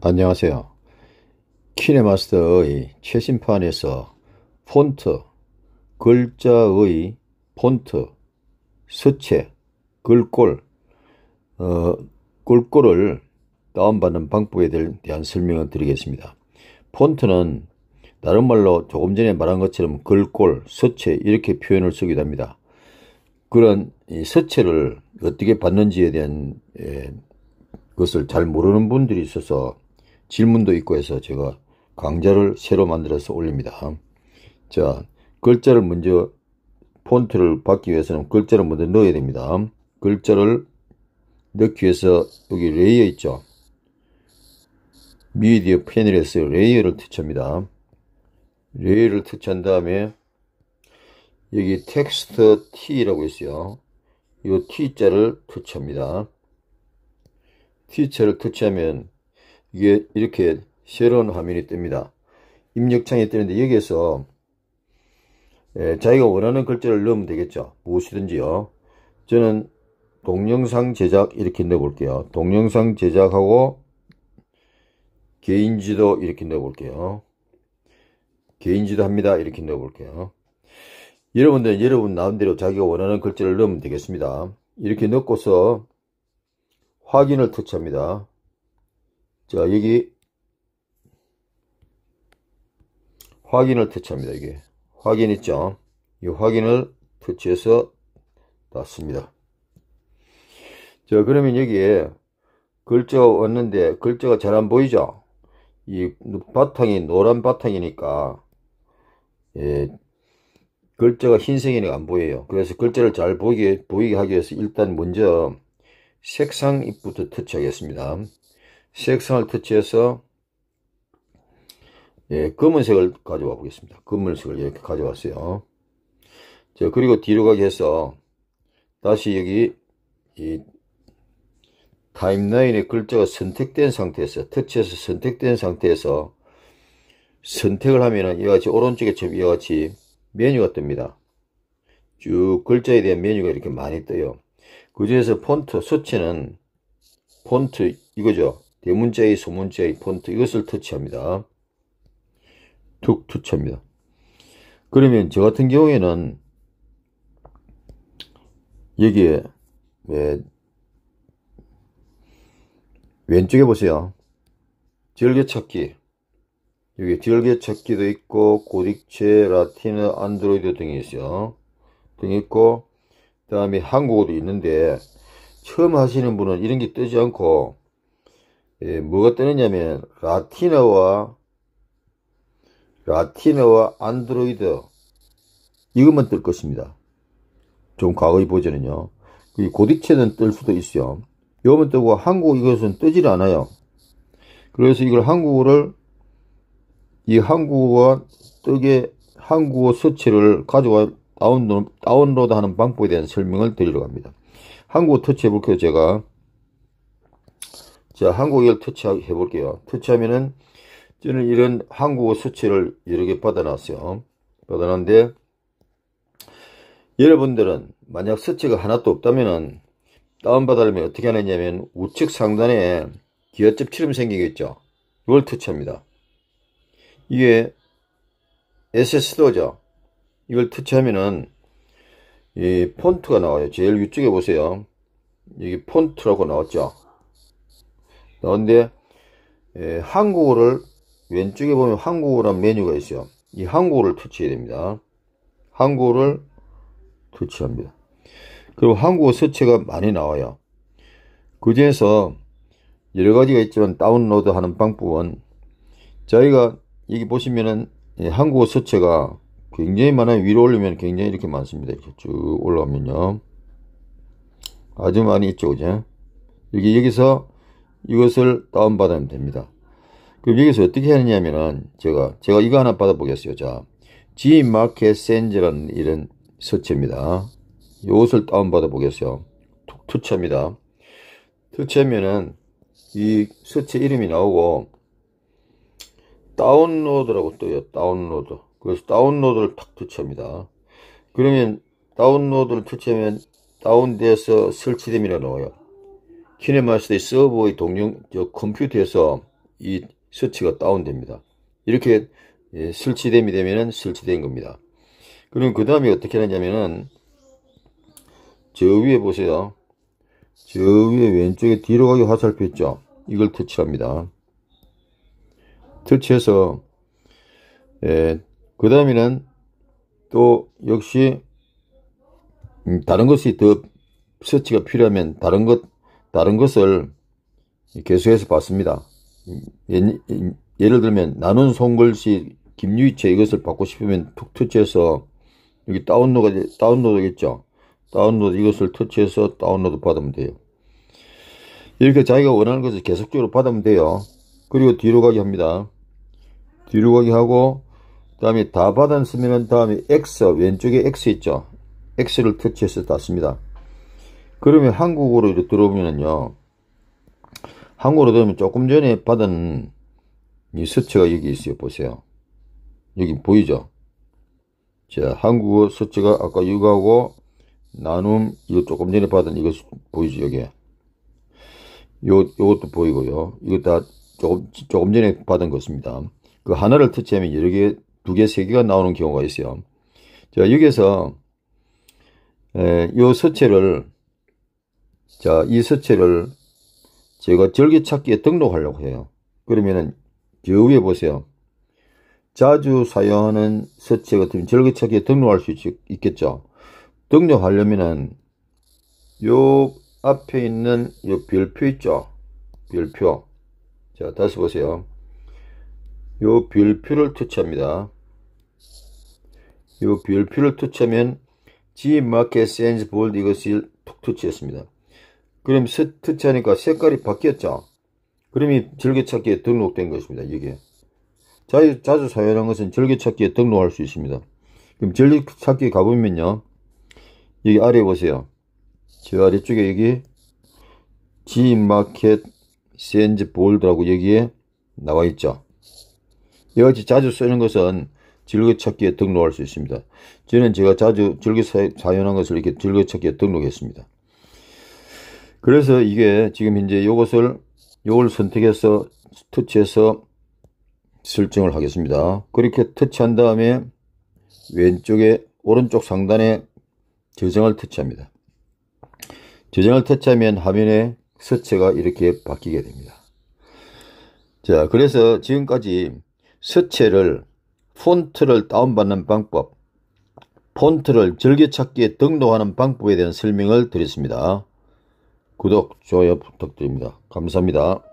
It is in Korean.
안녕하세요. 키네마스터의 최신판에서 폰트, 글자의 폰트, 수채, 글꼴, 어, 꼴꼴을 다운받는 방법에 대한 설명을 드리겠습니다. 폰트는 다른 말로 조금 전에 말한 것처럼 글꼴, 서체 이렇게 표현을 쓰기도 합니다. 그런 이 서체를 어떻게 받는지에 대한 예, 것을 잘 모르는 분들이 있어서 질문도 있고 해서 제가 강좌를 새로 만들어서 올립니다. 자, 글자를 먼저 폰트를 받기 위해서는 글자를 먼저 넣어야 됩니다. 글자를 넣기 위해서 여기 레이어 있죠. 미디어 패널에서 레이어를 터치합니다. 레이를 터치한 다음에 여기 텍스트 T라고 있어요. 이 T자를 터치합니다. T자를 터치하면 이게 이렇게 새로운 화면이 뜹니다. 입력창이 뜨는데 여기에서 예, 자기가 원하는 글자를 넣으면 되겠죠. 무엇이든지요. 저는 동영상 제작 이렇게 넣어볼게요. 동영상 제작하고 개인지도 이렇게 넣어볼게요. 개인지도 합니다. 이렇게 넣어볼게요. 여러분들 여러분 나름대로 자기가 원하는 글자를 넣으면 되겠습니다. 이렇게 넣고서 확인을 터치합니다. 자 여기 확인을 터치합니다. 이게 확인 있죠? 이 확인을 터치해서 닫습니다. 자 그러면 여기에 글자가 왔는데 글자가 잘 안 보이죠? 이 바탕이 노란 바탕이니까 예, 글자가 흰색이니까 안 보여요. 그래서 글자를 잘 보이게, 보이게 하기 위해서 일단 먼저 색상입부터 터치하겠습니다. 색상을 터치해서 예, 검은색을 가져와 보겠습니다. 검은색을 이렇게 가져왔어요. 자, 그리고 뒤로 가게 해서 다시 여기 이 타임라인의 글자가 선택된 상태에서 터치해서 선택된 상태에서 선택을 하면은 이와 같이 오른쪽에 이와 같이 메뉴가 뜹니다. 쭉 글자에 대한 메뉴가 이렇게 많이 떠요. 그 중에서 폰트 수치는 폰트 이거죠. 대문자의 소문자의 폰트 이것을 터치합니다. 툭 터치합니다. 그러면 저 같은 경우에는 여기에 예, 왼쪽에 보세요. 즐겨찾기 여기 디얼게 찾기도 있고 고딕체, 라틴어, 안드로이드 등이 있어요. 등 있고 그 다음에 한국어도 있는데 처음 하시는 분은 이런 게 뜨지 않고 예, 뭐가 뜨느냐면 라틴어와 라틴어와 안드로이드 이것만 뜰 것입니다. 좀 과거의 버전은요. 고딕체는 뜰 수도 있어요. 이것만 뜨고 한국 이것은 뜨질 않아요. 그래서 이걸 한국어를 이 한국어 뜨개 한국어 수치를 가져와 다운로드, 다운로드 하는 방법에 대한 설명을 드리려고 합니다. 한국어 터치 해볼게요, 제가. 자, 한국어를 터치 해볼게요. 터치하면은, 저는 이런 한국어 수치를 여러 개 받아놨어요. 받아놨는데, 여러분들은 만약 수치가 하나도 없다면은, 다운받으려면 어떻게 하느냐면, 우측 상단에 기어점 칠음 생기겠죠. 이걸 터치합니다. 이게 SS도죠. 이걸 터치하면은 이 폰트가 나와요. 제일 위쪽에 보세요. 여기 폰트라고 나왔죠. 그런데 예, 한국어를 왼쪽에 보면 한국어란 메뉴가 있어요. 이 한국어를 터치해야 됩니다. 한국어를 터치합니다. 그리고 한국어 서체가 많이 나와요. 그 중에서 여러 가지가 있지만 다운로드 하는 방법은 저희가 여기 보시면은 예, 한국어 서체가 굉장히 많아요. 위로 올리면 굉장히 이렇게 많습니다. 이렇게 쭉 올라오면요. 아주 많이 있죠, 그죠? 여기, 여기서 이것을 다운받으면 됩니다. 그럼 여기서 어떻게 하느냐면은, 하 제가, 제가 이거 하나 받아보겠어요. 자, G마켓 m a r k e t 센즈라는 이런 서체입니다. 이것을 다운받아보겠어요. 투, 투처입니다. 투체면은이 서체 이름이 나오고, 다운로드라고 떠요. 다운로드. 그래서 다운로드를 탁 터치합니다. 그러면 다운로드를 터치하면 다운돼서 설치됨이라 나와요. 키네마스터의 서버의 동영 저 컴퓨터에서 이 서치가 다운됩니다. 이렇게 예, 설치됨이 되면은 설치된 겁니다. 그럼 그 다음에 어떻게 하냐면은 저 위에 보세요. 저 위에 왼쪽에 뒤로 가기 화살표 있죠? 이걸 터치합니다. 터치해서 예, 그 다음에는 또 역시 음, 다른 것이 더 서치가 필요하면 다른 것 다른 것을 계속해서 봤습니다. 예, 예 를 들면 나눈 손글씨 김유이체 이것을 받고 싶으면 툭 터치해서 여기 다운로드 다운로드겠죠. 다운로드 이것을 터치해서 다운로드 받으면 돼요. 이렇게 자기가 원하는 것을 계속적으로 받으면 돼요. 그리고 뒤로 가기 합니다. 뒤로 가기 하고 그 다음에 다 받은 쓰면 다음에 X 왼쪽에 X 있죠. X를 터치해서 닫습니다. 그러면 한국으로 이렇게 들어오면은요. 한국으로 들어오면 조금 전에 받은 이 서체가 여기 있어요. 보세요. 여기 보이죠? 자, 한국어 서체가 아까 육하고 나눔, 이거 조금 전에 받은 이거 보이죠? 여기. 요, 요것도 보이고요. 이거 다 조금, 조금 전에 받은 것입니다. 그 하나를 터치하면 여러 개, 두 개, 세 개가 나오는 경우가 있어요. 자, 여기에서, 에, 요 서체를, 자, 이 서체를 제가 절개찾기에 등록하려고 해요. 그러면은, 저 위에 보세요. 자주 사용하는 서체 같은 절개찾기에 등록할 수 있, 겠죠 등록하려면은, 요 앞에 있는 요 별표 있죠? 별표. 자, 다시 보세요. 요 뷰를 투치합니다. 요 뷰를 투치하면 G 마켓 센즈 볼드 이것을 툭 투치했습니다. 그럼 스 투치하니까 색깔이 바뀌었죠. 그럼이 즐겨찾기에 등록된 것입니다. 이게 자주, 자주 사용하는 것은 즐겨찾기에 등록할 수 있습니다. 그럼 즐겨찾기 가보면요. 여기 아래 보세요. 저 아래쪽에 여기 G 마켓 시엔즈 볼드라고 여기에 나와 있죠. 이와 같이 자주 쓰는 것은 즐거찾기에 등록할 수 있습니다. 저는 제가 자주 즐거 사용한 것을 이렇게 즐거찾기에 등록했습니다. 그래서 이게 지금 이제 이것을 요걸 선택해서 터치해서 설정을 하겠습니다. 그렇게 터치한 다음에 왼쪽에 오른쪽 상단에 저장을 터치합니다. 저장을 터치하면 화면에 서체가 이렇게 바뀌게 됩니다. 자, 그래서 지금까지 서체를 폰트를 다운받는 방법, 폰트를 즐겨찾기에 등록하는 방법에 대한 설명을 드렸습니다. 구독, 좋아요 부탁드립니다. 감사합니다.